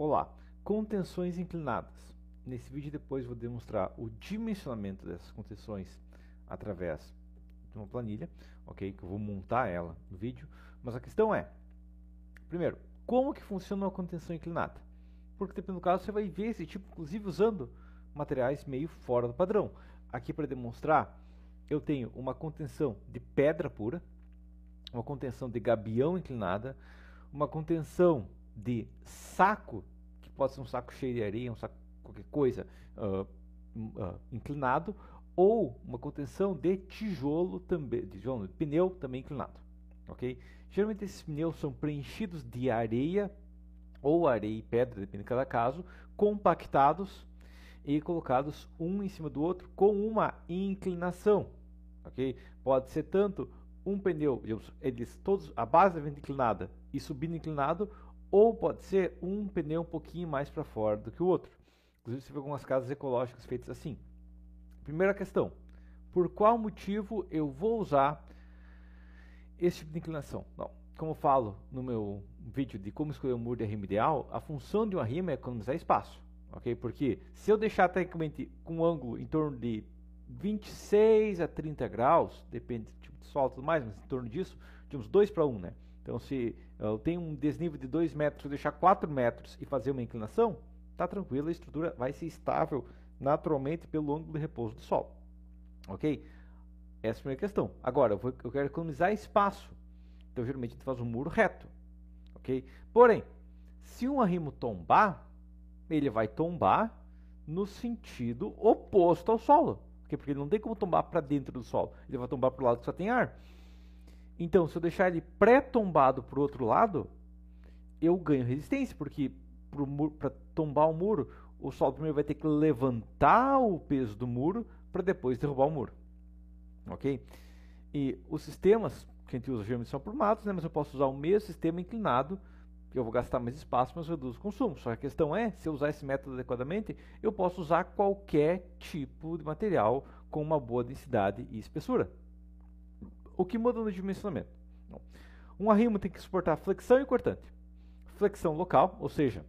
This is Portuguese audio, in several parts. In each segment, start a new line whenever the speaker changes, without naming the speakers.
Olá, contenções inclinadas. Nesse vídeo depois vou demonstrar o dimensionamento dessas contenções através de uma planilha, ok? Que eu vou montar ela no vídeo. Mas a questão é, primeiro, como que funciona uma contenção inclinada? Porque dependendo do caso você vai ver esse tipo, inclusive usando materiais meio fora do padrão. Aqui para demonstrar, eu tenho uma contenção de pedra pura, uma contenção de gabião inclinada, uma contenção de saco, que pode ser um saco cheio de areia, um saco qualquer coisa, uh, uh, inclinado, ou uma contenção de tijolo também, de tijolo, pneu também inclinado, ok? Geralmente esses pneus são preenchidos de areia ou areia e pedra, depende de cada caso, compactados e colocados um em cima do outro com uma inclinação, ok? Pode ser tanto um pneu, digamos, eles todos a base deve ser inclinada e subindo inclinado, ou pode ser um pneu um pouquinho mais para fora do que o outro. Inclusive, você vê algumas casas ecológicas feitas assim. Primeira questão: por qual motivo eu vou usar esse tipo de inclinação? Como eu falo no meu vídeo de como escolher o um muro de rima ideal, a função de uma rima é economizar espaço, ok? Porque se eu deixar tecnicamente com um ângulo em torno de 26 a 30 graus, depende do tipo de sol e tudo mais, mas em torno disso, de uns 2 para 1, né? Então, se eu tenho um desnível de 2 metros, deixar 4 metros e fazer uma inclinação, está tranquilo, a estrutura vai ser estável naturalmente pelo ângulo de repouso do solo. Ok? Essa é a primeira questão. Agora, eu, vou, eu quero economizar espaço. Então, geralmente, a gente faz um muro reto. Ok? Porém, se um arrimo tombar, ele vai tombar no sentido oposto ao solo. Okay? Porque ele não tem como tombar para dentro do solo. Ele vai tombar para o lado que só tem ar. Então, se eu deixar ele pré-tombado para o outro lado, eu ganho resistência, porque para tombar o muro, o solo primeiro vai ter que levantar o peso do muro para depois derrubar o muro. Ok? E os sistemas que a gente usa geralmente são aprumados, né? mas eu posso usar o mesmo sistema inclinado, que eu vou gastar mais espaço, mas reduz o consumo. Só que a questão é, se eu usar esse método adequadamente, eu posso usar qualquer tipo de material com uma boa densidade e espessura. O que muda no dimensionamento? Um arrimo tem que suportar flexão e cortante. Flexão local, ou seja,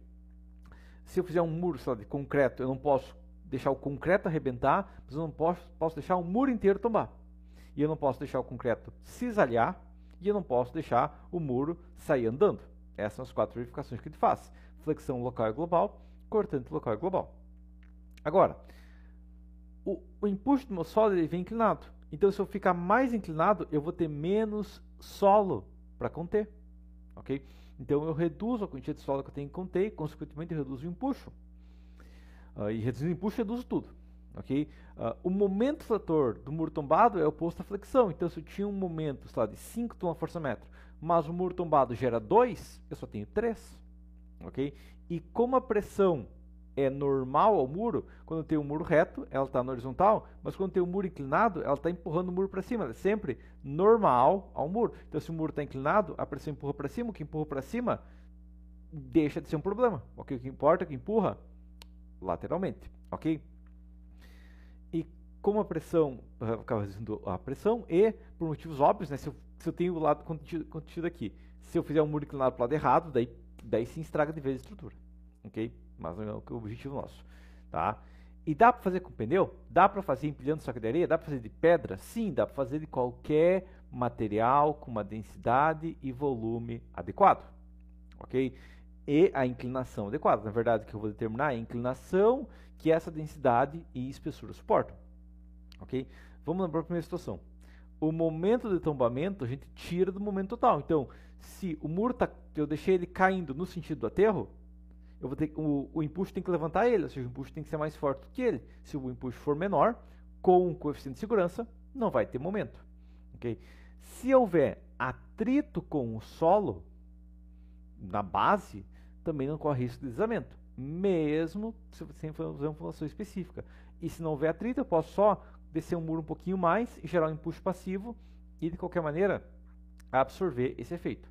se eu fizer um muro lá, de concreto, eu não posso deixar o concreto arrebentar, mas eu não posso, posso deixar o muro inteiro tombar. E eu não posso deixar o concreto cisalhar, e eu não posso deixar o muro sair andando. Essas são as quatro verificações que ele faz. Flexão local e global, cortante local e global. Agora, o, o empuxo do meu sólida ele vem inclinado. Então, se eu ficar mais inclinado, eu vou ter menos solo para conter, ok? Então, eu reduzo a quantidade de solo que eu tenho que conter e, consequentemente, eu reduzo o empuxo. Uh, e reduzindo o empuxo, reduzo tudo, ok? Uh, o momento flator do muro tombado é oposto à flexão. Então, se eu tinha um momento, sei lá, de 5 Nm força metro, mas o muro tombado gera 2, eu só tenho 3, ok? E como a pressão é normal ao muro, quando tem um muro reto, ela está na horizontal, mas quando tem um muro inclinado, ela está empurrando o muro para cima. Ela é sempre normal ao muro. Então, se o muro está inclinado, a pressão empurra para cima, o que empurra para cima deixa de ser um problema. O que importa é que empurra lateralmente. Ok? E como a pressão, acaba dizendo a pressão, e por motivos óbvios, né, se, eu, se eu tenho o lado contido, contido aqui, se eu fizer um muro inclinado para o lado errado, daí, daí se estraga de vez a estrutura. ok? mas não é, é o objetivo nosso, tá? E dá para fazer com pneu? Dá para fazer empilhando saco de areia? Dá para fazer de pedra? Sim, dá para fazer de qualquer material com uma densidade e volume adequado, ok? E a inclinação adequada. Na verdade, o que eu vou determinar é a inclinação que essa densidade e espessura suportam, ok? Vamos lembrar a primeira situação. O momento de tombamento a gente tira do momento total. Então, se o muro tá, eu deixei ele caindo no sentido do aterro, eu vou ter o, o impulso tem que levantar ele, ou seja, o impulso tem que ser mais forte do que ele. Se o impulso for menor, com um coeficiente de segurança, não vai ter momento. Okay? Se houver atrito com o solo, na base, também não corre risco de deslizamento, mesmo sem fazer uma função específica. E se não houver atrito, eu posso só descer um muro um pouquinho mais, gerar um impulso passivo e, de qualquer maneira, absorver esse efeito.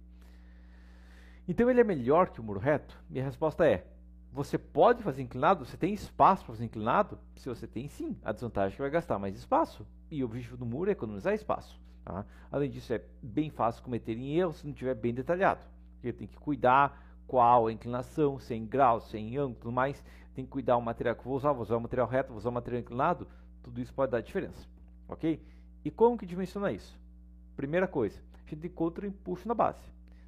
Então ele é melhor que o muro reto? Minha resposta é: você pode fazer inclinado? Você tem espaço para fazer inclinado? Se você tem, sim. A desvantagem é que vai gastar mais espaço. E o objetivo do muro é economizar espaço. Tá? Além disso, é bem fácil cometerem erros se não tiver bem detalhado. Porque tem que cuidar qual a inclinação, se é em grau, se é em ângulo, tudo mais. Tem que cuidar o material que vou usar, vou usar o material reto, vou usar o material inclinado. Tudo isso pode dar diferença. Ok? E como que dimensiona isso? Primeira coisa, a gente encontra o empuxo na base.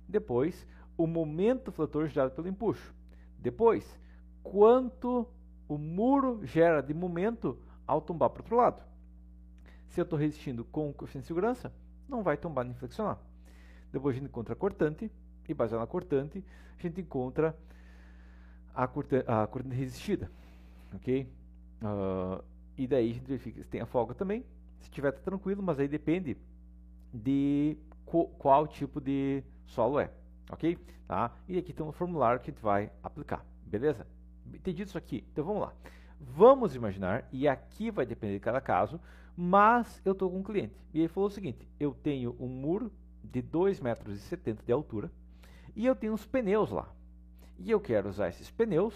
Depois, o momento fletor gerado pelo empuxo. Depois, quanto o muro gera de momento ao tombar para o outro lado. Se eu estou resistindo com o coeficiente de segurança, não vai tombar nem flexionar. Depois a gente encontra a cortante, e baseado na cortante, a gente encontra a, corta a cortante resistida. Ok? Uh, e daí a gente verifica se tem a folga também. Se tiver, tá tranquilo, mas aí depende de qual tipo de solo é ok? Tá? E aqui tem um formulário que a gente vai aplicar, beleza? Entendido isso aqui? Então vamos lá. Vamos imaginar, e aqui vai depender de cada caso, mas eu estou com um cliente. E ele falou o seguinte, eu tenho um muro de 2,70 metros e de altura, e eu tenho uns pneus lá. E eu quero usar esses pneus,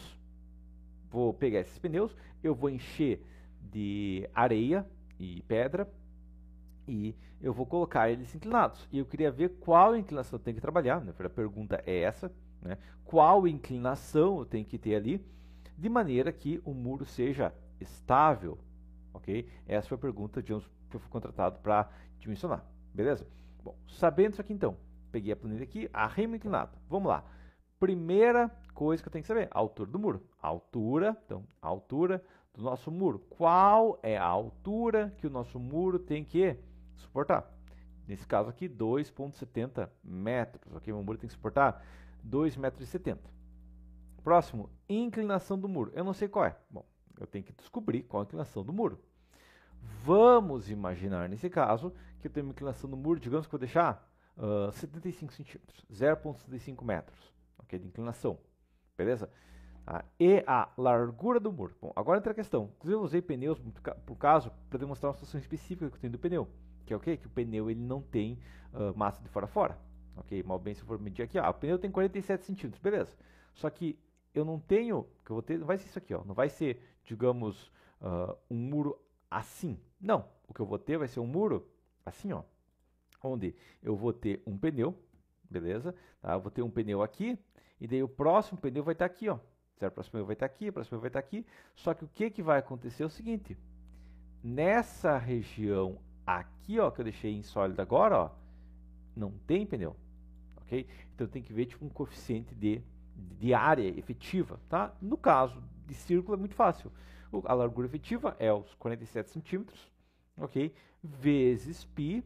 vou pegar esses pneus, eu vou encher de areia e pedra, e eu vou colocar eles inclinados. E eu queria ver qual inclinação eu tenho que trabalhar, né? a pergunta é essa, né? qual inclinação eu tenho que ter ali, de maneira que o muro seja estável, ok? Essa foi a pergunta de uns que eu fui contratado para dimensionar, beleza? Bom, sabendo isso aqui então, peguei a planilha aqui, arrimo inclinado, vamos lá. Primeira coisa que eu tenho que saber, a altura do muro, a altura, então, altura do nosso muro. Qual é a altura que o nosso muro tem que suportar. Nesse caso aqui, 2,70 metros. Ok, meu muro tem que suportar 2,70 metros. Próximo, inclinação do muro. Eu não sei qual é. Bom, eu tenho que descobrir qual é a inclinação do muro. Vamos imaginar, nesse caso, que eu tenho uma inclinação do muro, digamos que eu vou deixar uh, ah, 75 centímetros, 0,75 metros ok, de inclinação. Beleza? Ah, e a largura do muro. Bom, agora entra a questão. Inclusive, eu usei pneus, por caso, para demonstrar uma situação específica que eu tenho do pneu que é o quê? Que o pneu ele não tem uh, massa de fora a fora. Ok, mal bem se eu for medir aqui, ó, o pneu tem 47 centímetros, beleza. Só que eu não tenho, que eu vou ter, não vai ser isso aqui, ó, não vai ser, digamos, uh, um muro assim. Não, o que eu vou ter vai ser um muro assim, ó, onde eu vou ter um pneu, beleza? Tá? Eu vou ter um pneu aqui e daí o próximo pneu vai estar tá aqui, ó. Certo? O próximo pneu vai estar tá aqui, o próximo pneu vai estar tá aqui. Só que o que que vai acontecer é o seguinte: nessa região Aqui, ó, que eu deixei em sólido agora, ó, não tem pneu, ok? Então tem que ver tipo um coeficiente de, de área efetiva, tá? No caso de círculo é muito fácil. A largura efetiva é os 47 centímetros, ok? Vezes π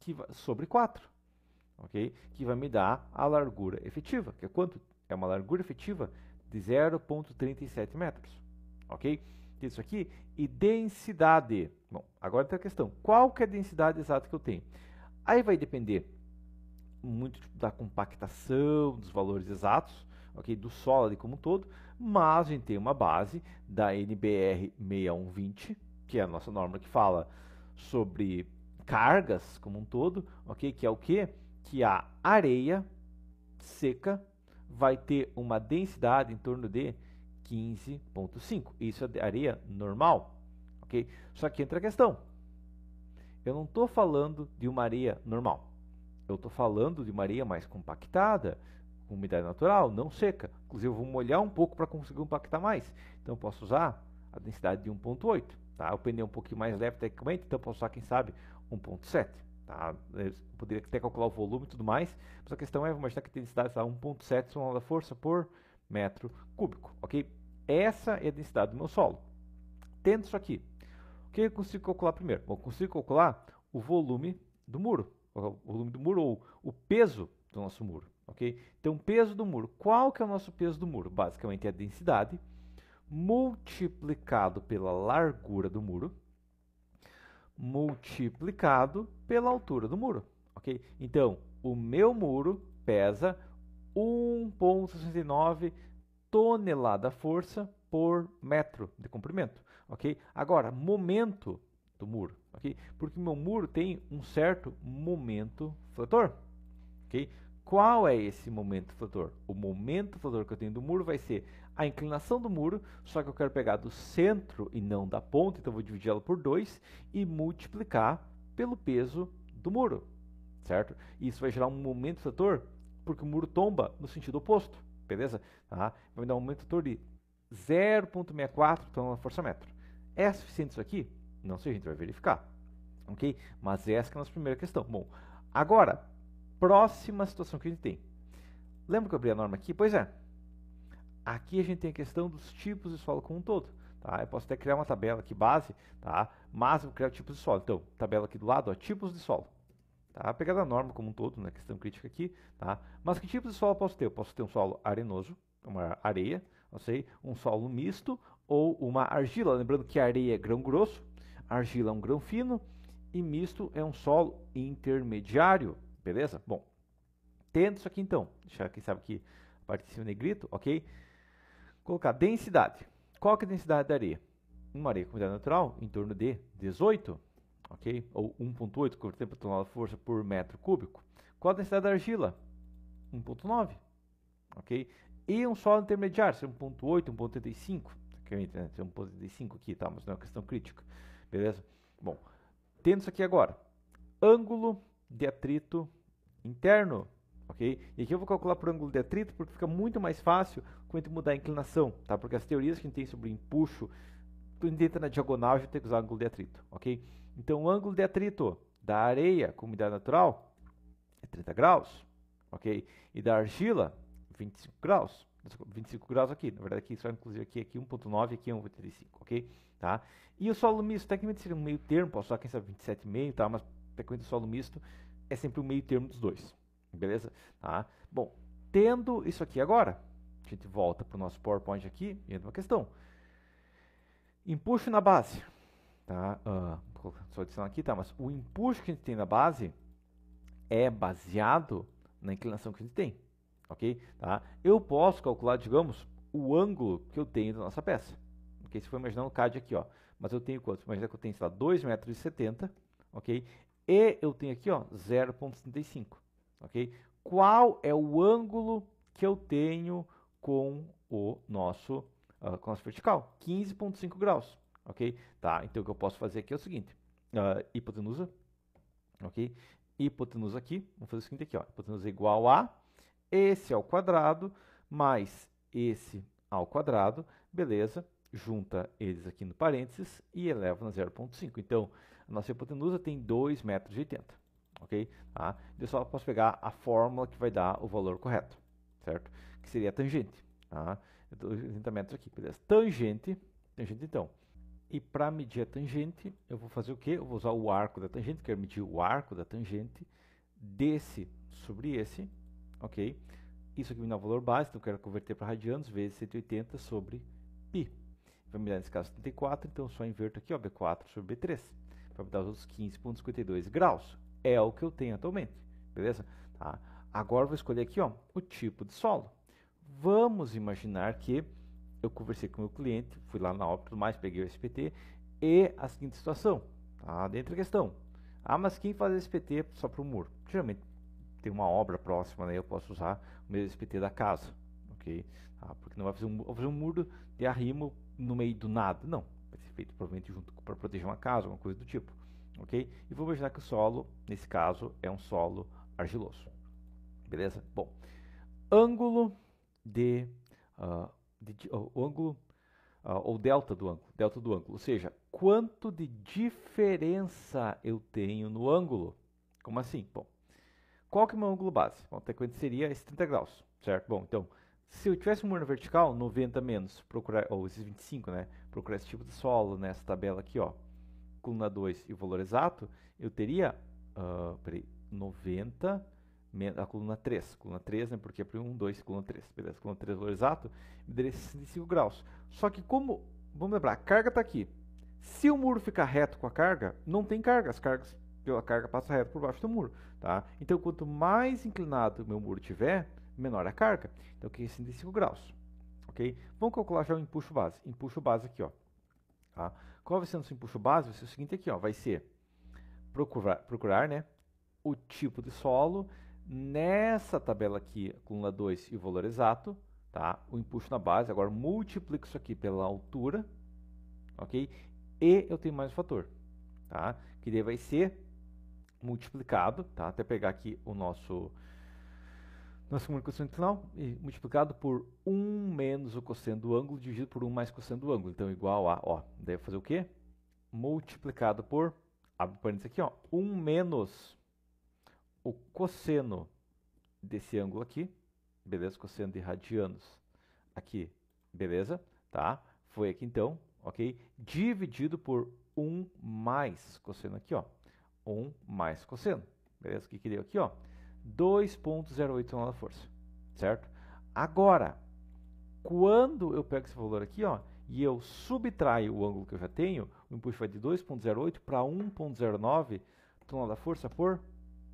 que sobre 4, ok? Que vai me dar a largura efetiva, que é quanto? É uma largura efetiva de 0,37 metros, ok? Isso aqui e densidade Bom, agora tem a questão: qual que é a densidade exata que eu tenho? Aí vai depender muito da compactação, dos valores exatos, ok, do ali como um todo, mas a gente tem uma base da NBR 6120, que é a nossa norma que fala sobre cargas como um todo, ok, que é o que? Que a areia seca vai ter uma densidade em torno de 15.5. Isso é areia normal, ok? Só que entra a questão. Eu não estou falando de uma areia normal. Eu estou falando de uma areia mais compactada, com umidade natural, não seca. Inclusive, eu vou molhar um pouco para conseguir compactar mais. Então, eu posso usar a densidade de 1.8. Tá? O pneu é um pouquinho mais leve tecnicamente, então eu posso usar, quem sabe, 1.7. Tá? Eu poderia até calcular o volume e tudo mais, mas a questão é, vamos imaginar que a densidade está 1.7 somada a força por metro cúbico, ok? Essa é a densidade do meu solo. Tendo isso aqui, o que eu consigo calcular primeiro? Bom, eu consigo calcular o volume do muro, o volume do muro ou o peso do nosso muro, ok? Então, peso do muro. Qual que é o nosso peso do muro? Basicamente é a densidade multiplicado pela largura do muro multiplicado pela altura do muro, ok? Então, o meu muro pesa 1,69 tonelada força por metro de comprimento ok? Agora, momento do muro, ok? Porque meu muro tem um certo momento fletor, ok? Qual é esse momento fletor? O momento fletor que eu tenho do muro vai ser a inclinação do muro, só que eu quero pegar do centro e não da ponta, então vou dividi ela por 2 e multiplicar pelo peso do muro, certo? Isso vai gerar um momento fletor, porque o muro tomba no sentido oposto, beleza? Tá? Vai me dar um momento fletor de 0,64 então é uma força metro. É suficiente isso aqui? Não sei, a gente vai verificar. Ok? Mas essa é a nossa primeira questão. Bom, agora, próxima situação que a gente tem. Lembra que eu abri a norma aqui? Pois é. Aqui a gente tem a questão dos tipos de solo como um todo. Tá? Eu posso até criar uma tabela aqui base, tá? mas eu vou criar tipos de solo. Então, tabela aqui do lado, ó, tipos de solo. Tá? pegada a norma como um todo, na né? questão crítica aqui. Tá? Mas que tipos de solo eu posso ter? Eu posso ter um solo arenoso, uma areia, não sei, um solo misto, ou uma argila. Lembrando que areia é grão grosso, argila é um grão fino e misto é um solo intermediário. Beleza? Bom, tendo isso aqui então, deixar quem sabe que a parte de cima negrito, ok? Colocar densidade. Qual que é a densidade da areia? Uma areia com umidade natural em torno de 18, ok? Ou 1.8, convertendo para tonelada de força por metro cúbico. Qual a densidade da argila? 1.9, ok? E um solo intermediário, 1.8, 1.85. É permite, né? Tem um ponto de 5 aqui, tá? Mas não é uma questão crítica, beleza? Bom, tendo isso aqui agora, ângulo de atrito interno, ok? E aqui eu vou calcular por ângulo de atrito porque fica muito mais fácil quando a gente mudar a inclinação, tá? Porque as teorias que a gente tem sobre empuxo, tu entra na diagonal, a gente tem que usar ângulo de atrito, ok? Então, o ângulo de atrito da areia com umidade natural é 30 graus, ok? E da argila, 25 graus, 25 graus aqui, na verdade aqui só inclusive aqui, aqui 1.9 aqui 1.85, ok? Tá? E o solo misto, tecnicamente seria um meio termo, posso só quem sabe 27,5, tá? Mas tecnicamente o solo misto é sempre um meio termo dos dois, beleza? Tá? Bom, tendo isso aqui agora, a gente volta para o nosso PowerPoint aqui e entra uma questão. Empuxo na base, tá? Uh, só adicionar aqui, tá? Mas o empuxo que a gente tem na base é baseado na inclinação que a gente tem ok? Tá? Eu posso calcular, digamos, o ângulo que eu tenho da nossa peça. Ok? Se for imaginar o CAD aqui, ó, mas eu tenho quanto? Imagina que eu tenho, sei lá, 2,70 metros, ok? E eu tenho aqui, ó, 0,75, ok? Qual é o ângulo que eu tenho com o nosso, uh, com o nosso vertical? 15,5 graus, ok? Tá, então o que eu posso fazer aqui é o seguinte, uh, hipotenusa, ok? Hipotenusa aqui, vamos fazer o seguinte aqui, ó, hipotenusa é igual a esse ao quadrado mais esse ao quadrado, beleza? Junta eles aqui no parênteses e eleva na 0,5. Então, a nossa hipotenusa tem 2,80 metros, ok? Tá? Então, eu só posso pegar a fórmula que vai dar o valor correto, certo? Que seria a tangente, tá? 80 metros aqui, beleza? Tangente, tangente então. E para medir a tangente, eu vou fazer o quê? Eu vou usar o arco da tangente, quero é medir o arco da tangente desse sobre esse, ok? Isso aqui me dá um valor base, então eu quero converter para radianos, vezes 180 sobre π. Vai me dar, nesse caso, 34, então só inverto aqui, ó, B4 sobre B3, para me dar os outros 15,52 graus. É o que eu tenho atualmente, beleza? Tá? Agora eu vou escolher aqui, ó, o tipo de solo. Vamos imaginar que eu conversei com o meu cliente, fui lá na obra e tudo mais, peguei o SPT, e a seguinte situação, tá? Dentro da questão. Ah, mas quem faz SPT só para o muro? Geralmente tem uma obra próxima, né, eu posso usar o mesmo SPT da casa, ok? Ah, porque não vai fazer um, fazer um muro de arrimo no meio do nada, não. Vai ser feito provavelmente junto para proteger uma casa, alguma coisa do tipo, ok? E vou imaginar que o solo, nesse caso, é um solo argiloso, beleza? Bom, ângulo de, uh, de uh, o ângulo uh, ou delta do ângulo, delta do ângulo, ou seja, quanto de diferença eu tenho no ângulo? Como assim? Bom, qual que é o meu ângulo base? Bom, até quando seria esses 30 graus, certo? Bom, então, se eu tivesse um muro na vertical, 90 menos, procurar, ou esses 25, né? Procurar esse tipo de solo nessa tabela aqui, ó. Coluna 2 e o valor exato, eu teria, uh, peraí, 90 menos a coluna 3. Coluna 3, né? Porque é para 1, 2, coluna 3. Beleza, coluna 3, valor exato, me daria 65 graus. Só que como, vamos lembrar, a carga está aqui. Se o muro ficar reto com a carga, não tem carga. As cargas a carga passa reto por baixo do muro, tá? Então, quanto mais inclinado o meu muro tiver, menor a carga. Então, aqui é 65 graus, ok? Vamos calcular já o empuxo base. Empuxo base aqui, ó. Tá? Qual vai ser o nosso empuxo base? Vai ser o seguinte aqui, ó. Vai ser procurar, procurar né, o tipo de solo nessa tabela aqui, coluna 2 e o valor exato, tá? O empuxo na base. Agora, multiplico isso aqui pela altura, ok? E eu tenho mais um fator, tá? Que daí vai ser multiplicado, tá? Até pegar aqui o nosso nosso comunicação cosseno final e multiplicado por 1 menos o cosseno do ângulo dividido por 1 mais cosseno do ângulo. Então igual a, ó, deve fazer o quê? Multiplicado por, abre parênteses aqui, ó, 1 menos o cosseno desse ângulo aqui, beleza? Cosseno de radianos aqui, beleza? Tá? Foi aqui então, ok? Dividido por 1 mais cosseno aqui, ó, 1 mais cosseno. Beleza? O que, que deu aqui? 2.089 da força. Certo? Agora, quando eu pego esse valor aqui, ó, e eu subtraio o ângulo que eu já tenho, o empuxo vai de 2.08 para 1.09 tonelada força por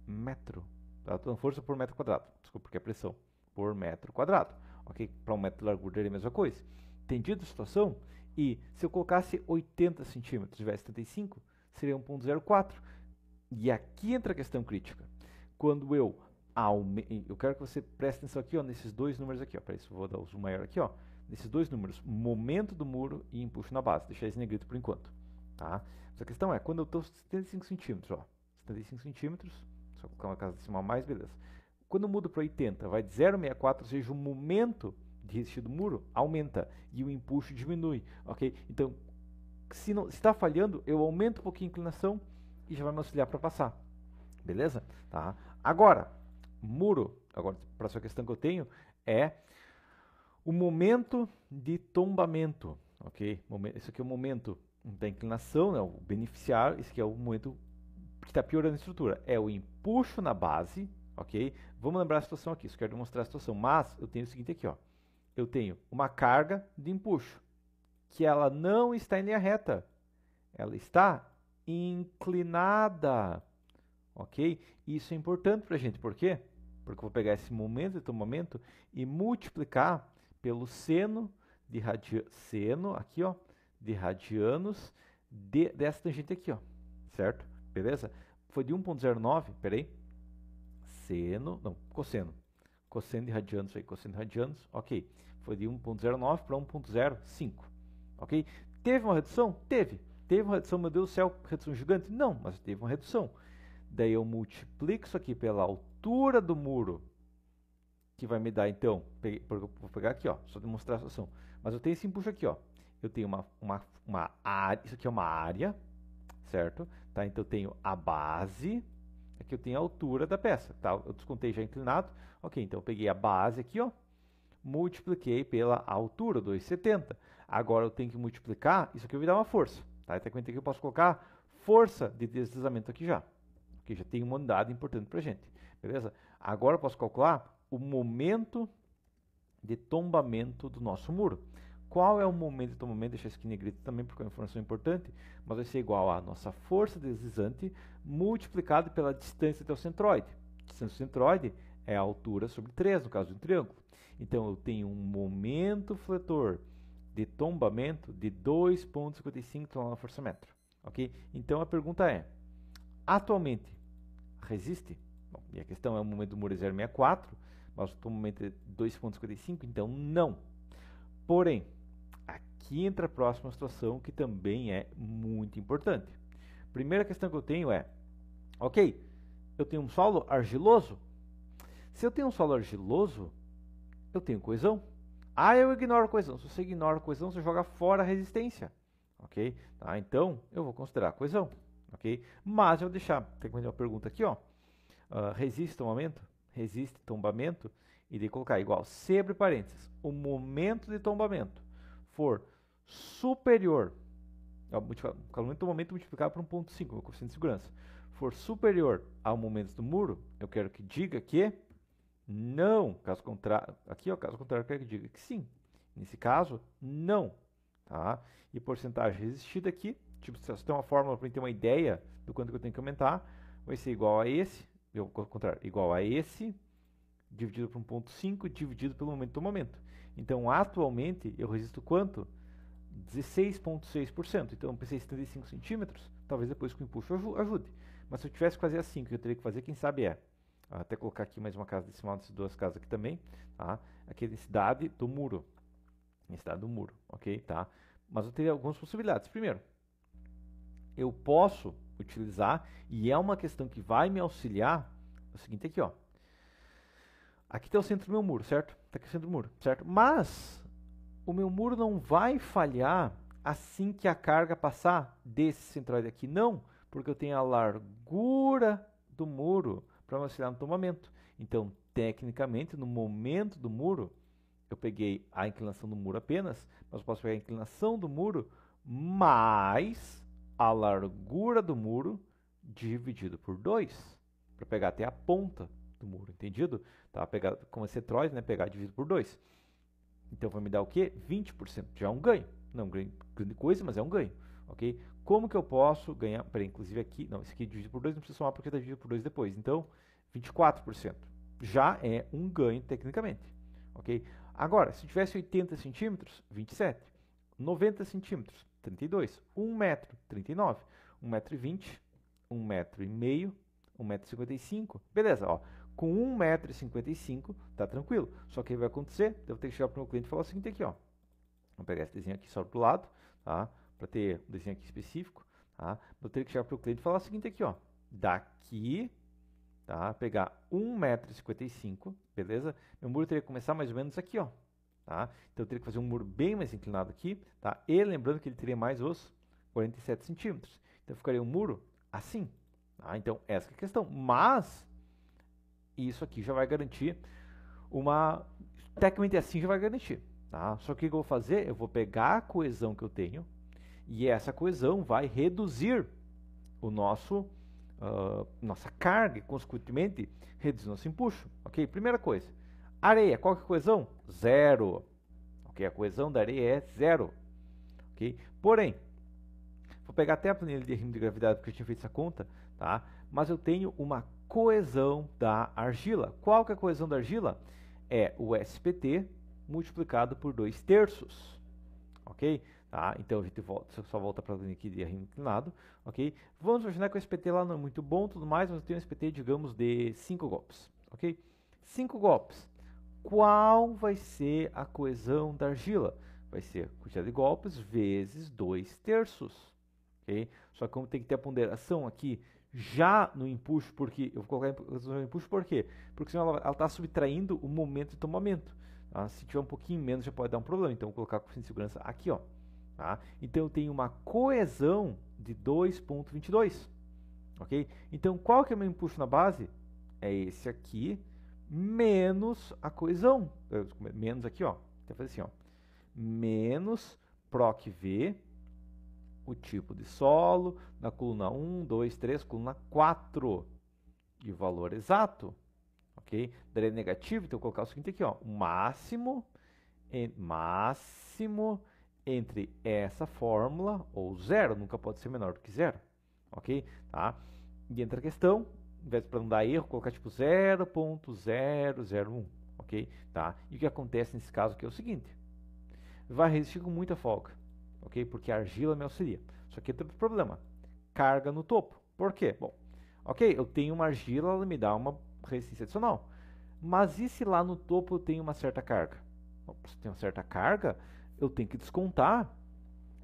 metro. Tá? Então, força por metro quadrado. Desculpa, porque é pressão. Por metro quadrado. Ok? Para um metro de largura é a mesma coisa. Entendido a situação? E se eu colocasse 80 centímetros, tivesse 75, seria 1.04. E aqui entra a questão crítica. Quando eu eu quero que você preste atenção aqui, ó, nesses dois números aqui, ó. Para isso vou dar o zoom maior aqui, ó. Nesses dois números, momento do muro e empuxo na base. Deixar em negrito por enquanto, tá? Mas a questão é, quando eu estou 75 centímetros, ó, 75 centímetros, só colocar uma casa de cima mais, beleza. Quando eu mudo para 80, vai de 0,64, ou seja, o momento de resistir do muro aumenta e o empuxo diminui, ok? Então, se está falhando, eu aumento um pouquinho a inclinação, e já vai me auxiliar para passar. Beleza? Tá. Agora, muro, agora para sua questão que eu tenho é o momento de tombamento, OK? Isso aqui é o momento da inclinação, né, o beneficiário, esse aqui é o momento que está piorando a estrutura. É o empuxo na base, ok? Vamos lembrar a situação aqui, isso quero demonstrar a situação, mas eu tenho o seguinte aqui, ó. Eu tenho uma carga de empuxo, que ela não está em linha reta, ela está inclinada. Ok? Isso é importante para a gente, por quê? Porque eu vou pegar esse momento e momento e multiplicar pelo seno de seno aqui, ó, de radianos de, dessa tangente aqui, ó. Certo? Beleza? Foi de 1.09, peraí. Seno, não, cosseno. Cosseno de radianos aí, cosseno de radianos, ok. Foi de 1.09 para 1.05, ok? Teve uma redução? Teve. Teve uma redução, meu Deus do céu, redução gigante? Não, mas teve uma redução. Daí eu multiplico isso aqui pela altura do muro, que vai me dar, então, peguei, vou pegar aqui, ó, só demonstrar a situação. Mas eu tenho esse empuxo aqui, ó. Eu tenho uma, uma, uma área, isso aqui é uma área, certo? Tá, então eu tenho a base, aqui eu tenho a altura da peça, tá? Eu descontei já inclinado, ok, então eu peguei a base aqui, ó, multipliquei pela altura, 2,70. Agora eu tenho que multiplicar, isso aqui vai dar uma força. Tá? Então, até que eu posso colocar força de deslizamento aqui já. porque já tem uma unidade importante para gente. Beleza? Agora eu posso calcular o momento de tombamento do nosso muro. Qual é o momento de tombamento? Deixa isso aqui negrito também, porque é uma informação importante. Mas vai ser igual à nossa força deslizante multiplicado pela distância até o centroide. distância do centroide é a altura sobre 3, no caso de um triângulo. Então, eu tenho um momento fletor de tombamento de 2,55 toneladas força metro. Ok? Então a pergunta é: atualmente resiste? Bom, e a questão é o momento do muro é 0,64, mas o tombamento é 2,55, então não. Porém, aqui entra a próxima situação que também é muito importante. Primeira questão que eu tenho é: ok, eu tenho um solo argiloso. Se eu tenho um solo argiloso, eu tenho coesão. Ah, eu ignoro coesão. Se você ignora coesão, você joga fora a resistência. Ok? Ah, então, eu vou considerar coesão. Ok? Mas eu vou deixar. Tem que fazer uma pergunta aqui, ó. Uh, resiste tombamento? Resiste tombamento? E de colocar igual, sempre parênteses. O momento de tombamento for superior. o momento do momento multiplicado por 1,5, o coeficiente de segurança. For superior ao momento do muro, eu quero que diga que não. Caso contrário, aqui, ó, caso contrário, quer que diga que sim. Nesse caso, não. Tá? E porcentagem resistida aqui, tipo, se eu tem uma fórmula para ter uma ideia do quanto que eu tenho que aumentar, vai ser igual a esse, eu, ao contrário, igual a esse, dividido por 1.5, dividido pelo momento do momento. Então, atualmente, eu resisto quanto? 16,6%. Então, eu pensei 75 centímetros, talvez depois com o empuxo ajude. Mas se eu tivesse que fazer a 5, eu teria que fazer, quem sabe é até colocar aqui mais uma casa decimal dessas duas casas aqui também, tá? Aqui é cidade do muro, densidade é do muro, ok, tá? Mas eu teria algumas possibilidades. Primeiro, eu posso utilizar, e é uma questão que vai me auxiliar, é o seguinte aqui, ó. Aqui está o centro do meu muro, certo? Está aqui o centro do muro, certo? Mas o meu muro não vai falhar assim que a carga passar desse centroide aqui, não, porque eu tenho a largura do muro para auxiliar no tombamento. Então, tecnicamente, no momento do muro, eu peguei a inclinação do muro apenas, mas eu posso pegar a inclinação do muro mais a largura do muro dividido por 2, para pegar até a ponta do muro, entendido? Tava pegado como esse setróis, né, pegar dividido por 2. Então vai me dar o quê? 20%, já é um ganho. Não é grande coisa, mas é um ganho, ok? Como que eu posso ganhar? Peraí, inclusive aqui, não, isso aqui é dividido por 2, não precisa somar porque está dividido por 2 depois. Então, 24%. Já é um ganho tecnicamente, ok? Agora, se tivesse 80 centímetros, 27. 90 centímetros, 32. 1 metro, 39. 1 metro e 20, 1 metro e meio, 1 metro e 55. Beleza, ó com e 55, tá tranquilo. Só que o que vai acontecer? Eu vou ter que chegar para o meu cliente e falar o seguinte aqui, ó. Vou pegar esse desenho aqui só para o lado, tá? para ter um desenho aqui específico, tá? Eu teria que chegar para o cliente e falar o seguinte aqui, ó. Daqui, tá? Pegar 1,55m, beleza? Meu muro teria que começar mais ou menos aqui, ó. Tá? Então eu teria que fazer um muro bem mais inclinado aqui, tá? E lembrando que ele teria mais os 47 centímetros. Então ficaria um muro assim, tá? Então essa é a questão. Mas isso aqui já vai garantir uma... Tecnicamente assim já vai garantir, tá? Só que o que eu vou fazer? Eu vou pegar a coesão que eu tenho, e essa coesão vai reduzir o nosso uh, nossa carga e, consequentemente, reduzir nosso empuxo. Ok? Primeira coisa. Areia, qual que é a coesão? Zero. Ok? A coesão da areia é zero. Ok? Porém, vou pegar até a planilha de ritmo de gravidade porque eu tinha feito essa conta, tá? Mas eu tenho uma coesão da argila. Qual que é a coesão da argila? É o SPT multiplicado por 2 terços. Ok? Tá? Então a gente volta, só volta para a aqui de arrimo inclinado, ok? Vamos imaginar que o SPT lá não é muito bom, tudo mais, mas eu tenho um SPT, digamos, de 5 golpes, ok? 5 golpes. Qual vai ser a coesão da argila? Vai ser a quantidade de golpes vezes 2 terços, ok? Só que como tem que ter a ponderação aqui já no empuxo, porque eu vou colocar no empuxo por quê? Porque senão ela está subtraindo o momento de tomamento. Tá? Se tiver um pouquinho menos já pode dar um problema, então vou colocar com fim de segurança aqui, ó. Tá? Então eu tenho uma coesão de 2.22. Ok? Então qual que é o meu impulso na base? É esse aqui menos a coesão. Menos aqui, ó. que fazer assim, ó. Menos proc V, o tipo de solo, na coluna 1, 2, 3, coluna 4. E o valor exato, ok? Daria negativo, então eu vou colocar o seguinte aqui, ó. O máximo, máximo entre essa fórmula, ou zero, nunca pode ser menor do que zero, ok? Tá? E entra a questão, ao invés para não dar erro, colocar tipo 0.001, ok? Tá? E o que acontece nesse caso aqui é o seguinte, vai resistir com muita folga, ok? Porque a argila me auxilia. Só que tem outro problema, carga no topo. Por quê? Bom, ok, eu tenho uma argila, ela me dá uma resistência adicional. Mas e se lá no topo eu tenho uma certa carga? se tem uma certa carga, eu tenho que descontar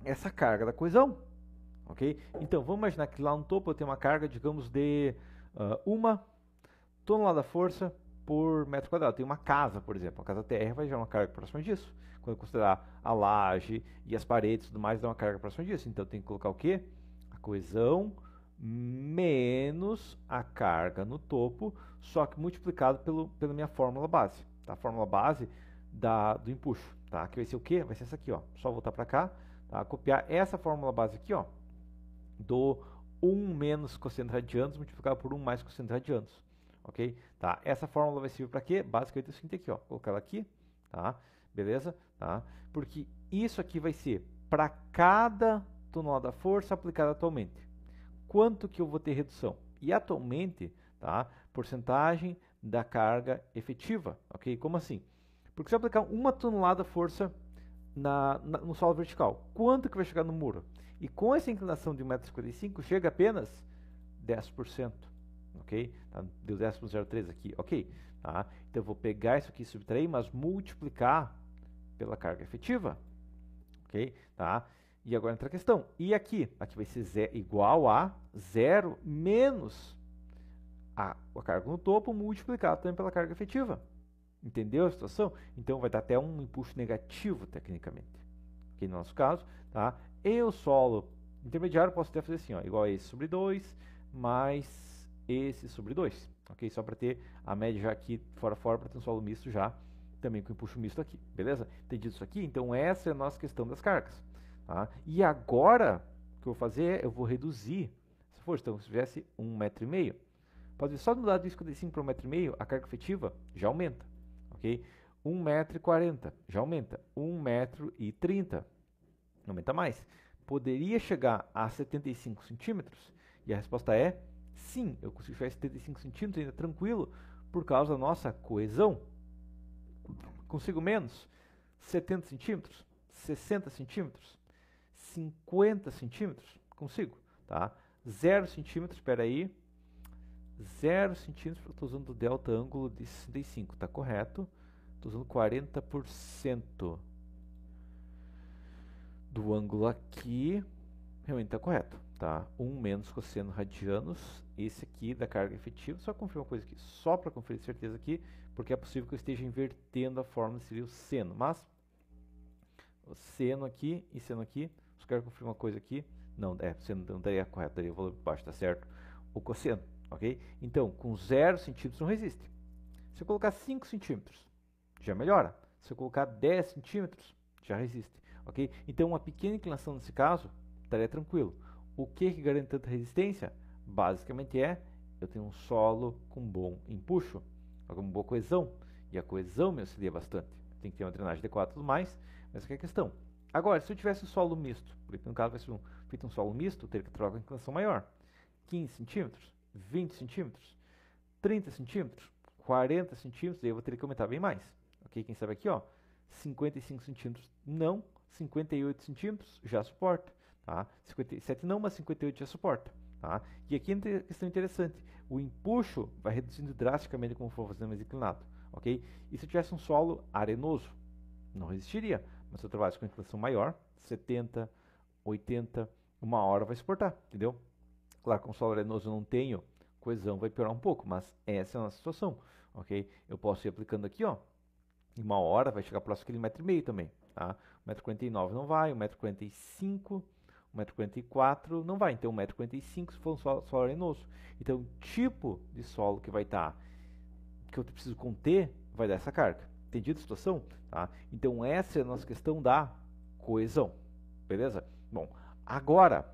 essa carga da coesão. Ok? Então, vamos imaginar que lá no topo eu tenho uma carga, digamos, de uh, uma tonelada força por metro quadrado. Tem uma casa, por exemplo. A casa TR vai gerar uma carga próxima disso. Quando eu considerar a laje e as paredes e tudo mais, dá uma carga próxima disso. Então, eu tenho que colocar o quê? A coesão menos a carga no topo, só que multiplicado pelo, pela minha fórmula base. Tá? A fórmula base da, do empuxo. Tá? Que vai ser o quê? Vai ser essa aqui, ó. Só voltar para cá, tá? copiar essa fórmula base aqui, ó, do 1 menos cosseno radianos multiplicado por 1 mais cosseno radianos. OK? Tá? Essa fórmula vai servir para quê? Basicamente é o seguinte aqui, ó. Colocar ela aqui, tá? Beleza? Tá? Porque isso aqui vai ser para cada tonelada de força aplicada atualmente. Quanto que eu vou ter redução? E atualmente, tá? Porcentagem da carga efetiva, OK? Como assim? Porque se eu aplicar uma tonelada de força na, na, no solo vertical, quanto que vai chegar no muro? E com essa inclinação de 1,55m, chega apenas 10%. Ok? Tá, deu 10,03 aqui. Ok. Tá? Então eu vou pegar isso aqui e subtrair, mas multiplicar pela carga efetiva. Ok? Tá? E agora entra a questão. E aqui? Aqui vai ser igual a zero menos a, a carga no topo multiplicado também pela carga efetiva. Entendeu a situação? Então vai dar até um empuxo negativo tecnicamente. Que no nosso caso, tá? E o solo intermediário posso até fazer assim, ó, igual a esse sobre 2, mais esse sobre 2. Ok? Só para ter a média já aqui fora fora, para ter um solo misto já, também com empuxo misto aqui. Beleza? Entendido isso aqui? Então essa é a nossa questão das cargas. Tá? E agora, o que eu vou fazer é, eu vou reduzir essa força. Então, se tivesse 1,5m, um pode ver só no lado do 5 para 1,5m, um a carga efetiva já aumenta. 1,40m, já aumenta. 1,30m, aumenta mais. Poderia chegar a 75 cm E a resposta é sim, eu consigo chegar a 75 centímetros ainda tranquilo, por causa da nossa coesão. Consigo menos? 70 cm 60 cm 50 cm Consigo, tá? 0 centímetros, espera aí, 0 centímetros, estou usando o delta ângulo de 65, está correto? Estou usando 40% do ângulo aqui, realmente está correto, tá? 1 menos cosseno radianos, esse aqui da carga efetiva, só confirmar uma coisa aqui, só para conferir certeza aqui, porque é possível que eu esteja invertendo a fórmula, seria o seno, mas o seno aqui e seno aqui, só quero conferir uma coisa aqui, não, é, seno não daria correto, daria o valor baixo, está certo? O cosseno ok? Então, com 0 centímetros não resiste. Se eu colocar 5 centímetros, já melhora. Se eu colocar 10 centímetros, já resiste, ok? Então, uma pequena inclinação nesse caso, estaria tranquilo. O que, que garante tanta resistência? Basicamente é, eu tenho um solo com bom empuxo, com boa coesão, e a coesão me auxilia bastante. Tem que ter uma drenagem adequada e tudo mais, mas é essa é a questão. Agora, se eu tivesse um solo misto, porque no caso vai ser um, feito um solo misto, teria que trocar uma inclinação maior, 15 centímetros. 20 centímetros, 30 centímetros, 40 centímetros, aí eu vou ter que aumentar bem mais. Ok? Quem sabe aqui, ó, 55 centímetros não, 58 centímetros já suporta, tá? 57 não, mas 58 já suporta, tá? E aqui é uma questão interessante, o empuxo vai reduzindo drasticamente como for fazendo mais inclinado, ok? E se eu tivesse um solo arenoso, não resistiria, mas se eu trabalhasse com inclinação maior, 70, 80, uma hora vai suportar, entendeu? Claro, com solo arenoso não tenho, coesão vai piorar um pouco, mas essa é a nossa situação, ok? Eu posso ir aplicando aqui, ó, em uma hora vai chegar próximo aquele metro e meio também, tá? 1,49m não vai, 1,45m, e m não vai, então e m se for um solo, solo arenoso. Então, o tipo de solo que vai estar, tá, que eu preciso conter, vai dar essa carga. Entendido a situação? Tá? Então, essa é a nossa questão da coesão, beleza? Bom, agora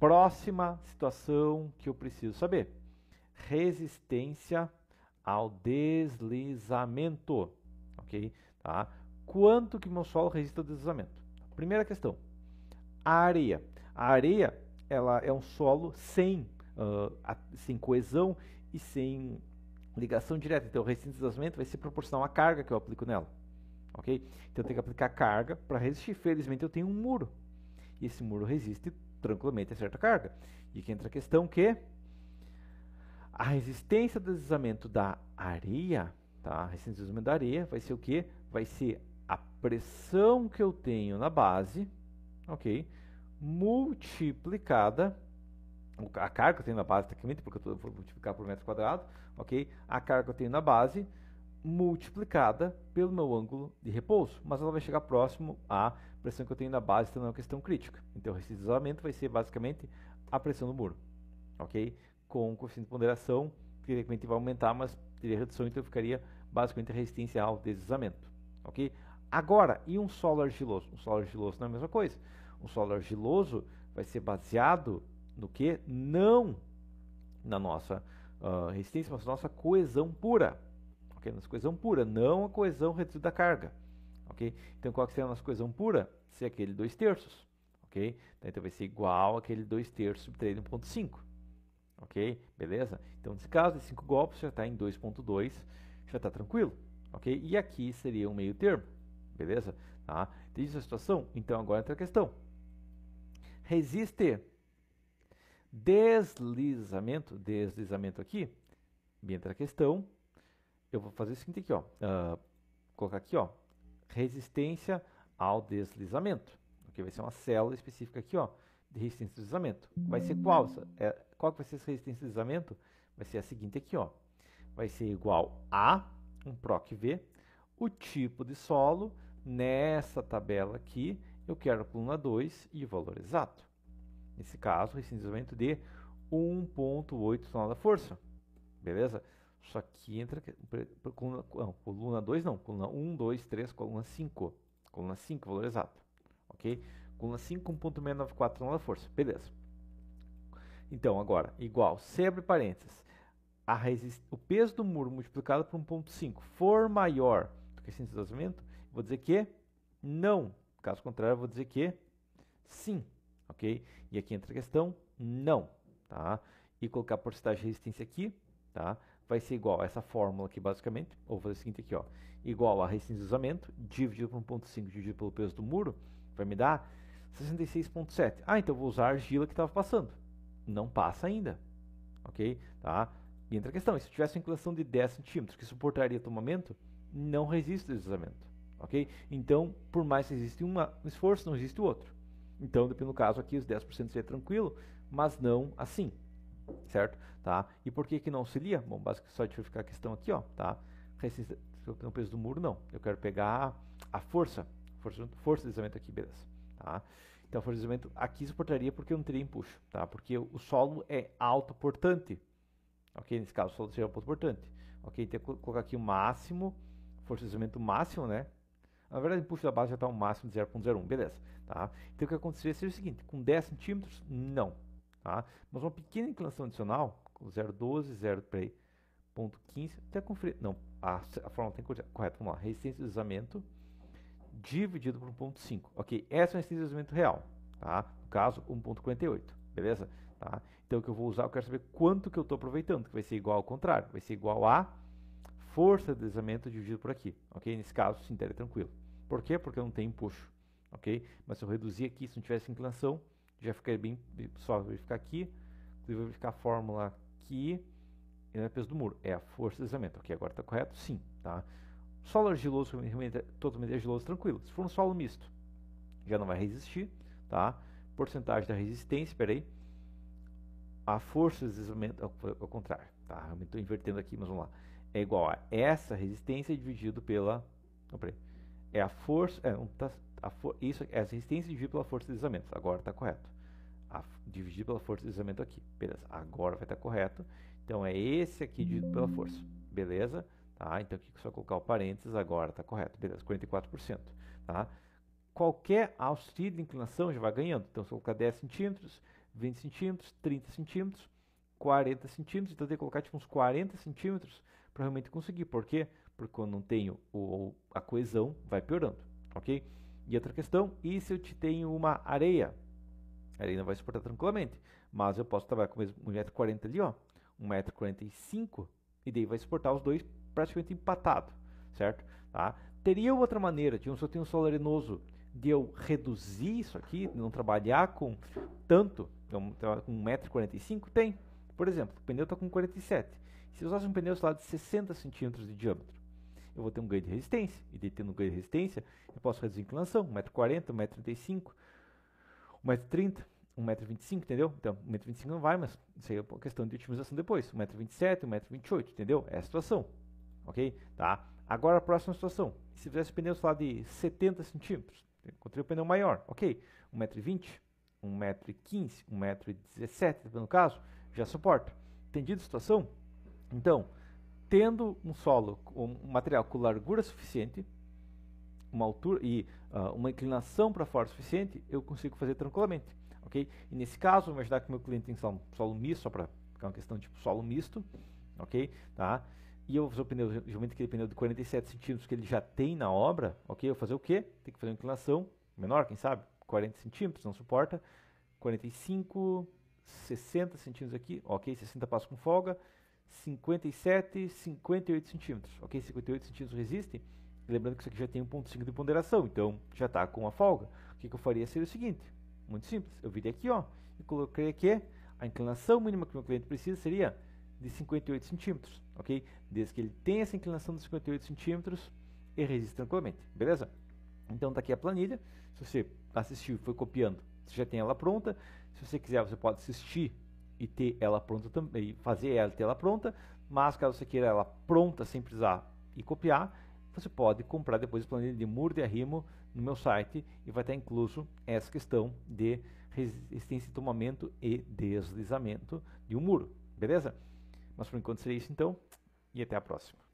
Próxima situação que eu preciso saber: resistência ao deslizamento, ok? Tá? Quanto que meu solo resiste ao deslizamento? Primeira questão: a areia. A areia ela é um solo sem, uh, a, sem coesão e sem ligação direta. Então, o resistente deslizamento vai ser proporcional à carga que eu aplico nela. Ok? Então, eu tenho que aplicar carga para resistir. Felizmente, eu tenho um muro. E esse muro resiste tranquilamente a certa carga. E que entra a questão que a resistência do deslizamento da areia, tá? a resistência do deslizamento da areia vai ser o quê Vai ser a pressão que eu tenho na base, ok? Multiplicada, a carga que eu tenho na base, tecnicamente, porque eu vou multiplicar por metro quadrado, ok? A carga que eu tenho na base multiplicada pelo meu ângulo de repouso, mas ela vai chegar próximo à pressão que eu tenho na base, então é uma questão crítica. Então, o resquício de isolamento vai ser basicamente a pressão do muro, ok? Com o coeficiente de ponderação, teoricamente vai aumentar, mas teria redução, então ficaria basicamente a resistência ao deslizamento, ok? Agora, e um solo argiloso? Um solo argiloso não é a mesma coisa. Um solo argiloso vai ser baseado no que? Não na nossa uh, resistência, mas na nossa coesão pura, nas coesão pura, não a coesão reduzida da carga. Okay? Então, qual que será a nossa coesão pura? Se aquele 2 terços. Okay? Então, vai ser igual àquele 2 terços subtraído 1.5. Ok? Beleza? Então, nesse caso, de 5 golpes já está em 2.2, já está tranquilo. Ok? E aqui seria um meio termo. Beleza? Tá? Entendi essa situação? Então, agora entra a questão. Resiste deslizamento, deslizamento aqui, entra a questão, eu vou fazer o seguinte aqui, ó, uh, colocar aqui, ó, resistência ao deslizamento. Ok, vai ser uma célula específica aqui, ó, de resistência ao deslizamento. Vai ser qual? É, qual que vai ser essa resistência ao deslizamento? Vai ser a seguinte aqui, ó. Vai ser igual a um PROC V, o tipo de solo nessa tabela aqui, eu quero a coluna 2 e o valor exato. Nesse caso, resistência ao deslizamento de 1.8 tonelada da força. Beleza? Só que entra coluna, não, coluna 2 não, coluna 1, 2, 3, coluna 5. Coluna 5, valor exato. Ok? Coluna 5, 1.694 na força. Beleza. Então, agora, igual, sempre parênteses. o peso do muro multiplicado por 1.5 for maior do que esse entrosamento, vou dizer que não. Caso contrário, vou dizer que sim. Ok? E aqui entra a questão não. Tá? E colocar a porcentagem de resistência aqui. Tá? vai ser igual a essa fórmula aqui basicamente, vou fazer o seguinte aqui, ó, igual a resistência de usamento, dividido por 1.5 dividido pelo peso do muro, vai me dar 66.7. Ah, então eu vou usar a argila que estava passando. Não passa ainda, ok? Tá? E entra a questão, e se eu tivesse uma inclinação de 10 centímetros, que suportaria o tomamento, não resiste o deslizamento, ok? Então, por mais que exista um esforço, não existe o outro. Então, dependendo do caso aqui, os 10% seria tranquilo, mas não assim certo? Tá? E por que que não auxilia? Bom, basicamente só de ficar a questão aqui, ó, tá? Resistência no peso do muro não. Eu quero pegar a força, força, força de deslizamento aqui, beleza? Tá? Então, força de deslizamento aqui suportaria porque eu não teria empuxo, tá? Porque o solo é alto portante OK? Nesse caso, o solo seria portante OK? Então, que colocar aqui o máximo, força de deslizamento máximo, né? Na verdade, o empuxo da base já está o máximo de 0.01, beleza, tá? Então, o que aconteceria seria o seguinte, com 10 centímetros, não, Tá? Mas uma pequena inclinação adicional, 0,12, 0,15, até conferir. Não, a, a fórmula tem correta. Vamos lá. Resistência de deslizamento dividido por 1,5. Ok, essa é uma resistência de deslizamento real. Tá? No caso, 1,48. Beleza? Tá? Então, o que eu vou usar, eu quero saber quanto que eu estou aproveitando, que vai ser igual ao contrário. Vai ser igual a força de deslizamento dividido por aqui. Ok? Nesse caso, se inteira é tranquilo. Por quê? Porque eu não tenho empuxo. Ok? Mas se eu reduzir aqui, se não tivesse inclinação, já ficaria bem, só vai ficar aqui, inclusive vai ficar a fórmula aqui, e não é peso do muro, é a força de deslizamento, ok, agora está correto? Sim, tá? Solo argiloso, é totalmente argiloso, tranquilo, se for um solo misto, já não vai resistir, tá? Porcentagem da resistência, aí a força de deslizamento, ao, ao contrário, tá? estou invertendo aqui, mas vamos lá, é igual a essa resistência dividido pela, não, peraí, é a força, é, não, tá, For, isso, é resistência dividida pela força de deslizamento. Agora está correto. A, dividido pela força de deslizamento aqui. Beleza. Agora vai estar tá correto. Então é esse aqui dividido pela força. Beleza? Tá? Então aqui é só colocar o parênteses agora está correto. Beleza. 44%. Tá? Qualquer auxílio de inclinação já vai ganhando. Então se eu colocar 10 centímetros, 20 centímetros, 30 centímetros, 40 centímetros. Então eu tenho que colocar tipo uns 40 centímetros para realmente conseguir. Por quê? Porque quando não tenho o, a coesão, vai piorando. Ok? E outra questão, e se eu te tenho uma areia? A areia não vai suportar tranquilamente, mas eu posso trabalhar com 1,40m ali, ó, 1,45m, e daí vai suportar os dois praticamente empatado, certo? Tá? Teria outra maneira, de se eu tenho um solo arenoso, de eu reduzir isso aqui, não trabalhar com tanto, então, com 1,45m? Tem. Por exemplo, o pneu está com 47 Se eu usasse um pneu sei lá, de 60 centímetros de diâmetro, eu vou ter um ganho de resistência. E de tendo um ganho de resistência, eu posso reduzir a inclinação, 1,40m, 1,35m, 1,30m. 1,25m, entendeu? Então, 1,25m não vai, mas isso aí é questão de otimização depois. 1,27m, 1,28m, entendeu? É a situação, ok? Tá? Agora a próxima situação. Se fizesse pneus lá de 70 centímetros, encontrei o um pneu maior, ok? 1,20m, 1,15m, 1,17m, no caso, já suporta. Entendido a situação? Então, tendo um solo, um material com largura suficiente, uma altura e uh, uma inclinação para fora suficiente, eu consigo fazer tranquilamente, ok? E nesse caso, imaginar que meu cliente tem solo, solo misto, só para ficar uma questão tipo solo misto, ok? Tá? E eu vou fazer o pneu, geralmente aquele pneu de 47 centímetros que ele já tem na obra, ok? Eu vou fazer o quê? Tem que fazer uma inclinação menor, quem sabe? 40 centímetros, não suporta. 45, 60 centímetros aqui, ok? 60 passos com folga. 57, 58 centímetros. Ok, 58 centímetros resiste. Lembrando que isso aqui já tem 1.5 de ponderação, então já está com a folga. O que, que, eu faria seria o seguinte, muito simples. Eu virei aqui ó, e coloquei aqui a inclinação mínima que o meu cliente precisa seria de 58 centímetros, ok? Desde que ele tenha essa inclinação de 58 centímetros e resiste tranquilamente, beleza? Então está aqui a planilha, se você assistiu e foi copiando, você já tem ela pronta. Se você quiser, você pode assistir e ter ela pronta também, fazer ela e ter ela pronta, mas caso você queira ela pronta sem precisar e copiar, você pode comprar depois o planilha de muro de arrimo no meu site e vai estar incluso essa questão de resistência de tomamento e deslizamento de um muro, beleza? Mas por enquanto seria isso então e até a próxima.